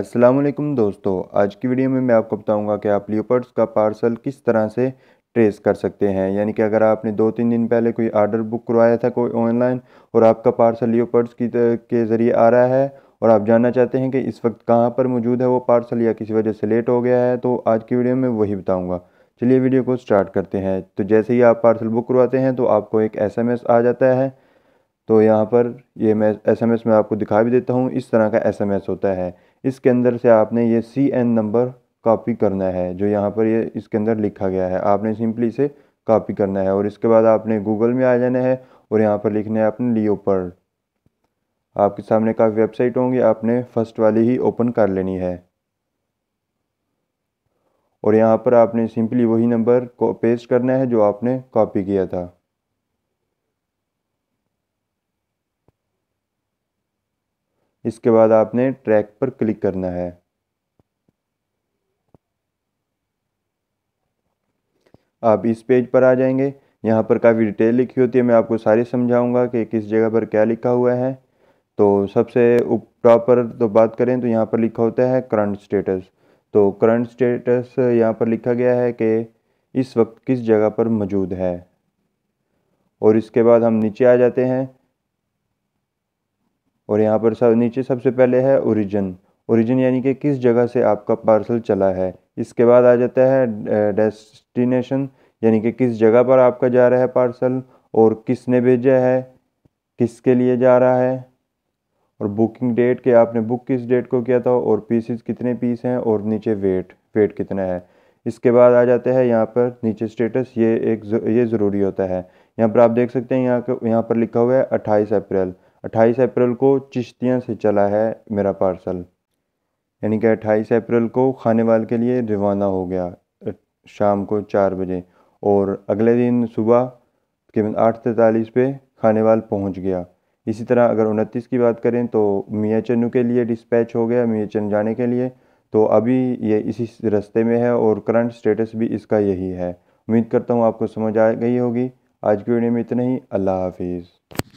असलम दोस्तों आज की वीडियो में मैं आपको बताऊंगा कि आप लियोपर्ड्स का पार्सल किस तरह से ट्रेस कर सकते हैं यानी कि अगर आपने दो तीन दिन पहले कोई आर्डर बुक करवाया था कोई ऑनलाइन और आपका पार्सल लियोपर्ड्स की के ज़रिए आ रहा है और आप जानना चाहते हैं कि इस वक्त कहाँ पर मौजूद है वो पार्सल या किसी वजह से लेट हो गया है तो आज की वीडियो में वही बताऊँगा चलिए वीडियो को स्टार्ट करते हैं तो जैसे ही आप पार्सल बुक करवाते हैं तो आपको एक एस आ जाता है तो यहाँ पर ये मैं एस में आपको दिखा भी देता हूँ इस तरह का एस होता है इसके अंदर से आपने ये सी एन नंबर कॉपी करना है जो यहाँ पर ये इसके अंदर लिखा गया है आपने सिंपली इसे कॉपी करना है और इसके बाद आपने गूगल में आ जाना है और यहाँ पर लिखना है आपने लियोपर्ड आपके सामने काफ़ी वेबसाइट होंगी आपने फ़र्स्ट वाली ही ओपन कर लेनी है और यहाँ पर आपने सिंपली वही नंबर को पेस्ट करना है जो आपने कॉपी किया था इसके बाद आपने ट्रैक पर क्लिक करना है आप इस पेज पर आ जाएंगे यहाँ पर काफ़ी डिटेल लिखी होती है मैं आपको सारी समझाऊंगा कि किस जगह पर क्या लिखा हुआ है तो सबसे उप टॉप पर तो बात करें तो यहाँ पर लिखा होता है करंट स्टेटस तो करंट स्टेटस यहाँ पर लिखा गया है कि इस वक्त किस जगह पर मौजूद है और इसके बाद हम नीचे आ जाते हैं और यहाँ पर सब नीचे सबसे पहले है ओरिजिन ओरिजिन यानी कि किस जगह से आपका पार्सल चला है इसके बाद आ जाता है डेस्टिनेशन यानी कि किस जगह पर आपका जा रहा है पार्सल और किसने भेजा है किसके लिए जा रहा है और बुकिंग डेट के आपने बुक किस डेट को किया था और पीसेस कितने पीस हैं और नीचे वेट वेट कितना है इसके बाद आ जाते हैं यहाँ पर नीचे स्टेटस ये एक ये ज़रूरी होता है यहाँ पर आप देख सकते हैं यहाँ यहाँ पर लिखा हुआ है अट्ठाईस अप्रैल अट्ठाईस अप्रैल को चिश्तियाँ से चला है मेरा पार्सल यानी कि अट्ठाईस अप्रैल को खानेवाल के लिए रवाना हो गया शाम को चार बजे और अगले दिन सुबह तकरीबन आठ तैंतालीस पे खानेवाल पहुंच गया इसी तरह अगर उनतीस की बात करें तो मियाँ चन्नू के लिए डिस्पैच हो गया मियाँ चन्न जाने के लिए तो अभी ये इसी रास्ते में है और करंट स्टेटस भी इसका यही है उम्मीद करता हूँ आपको समझ आ गई होगी आज की वीडियो में इतना ही अल्लाह हाफिज़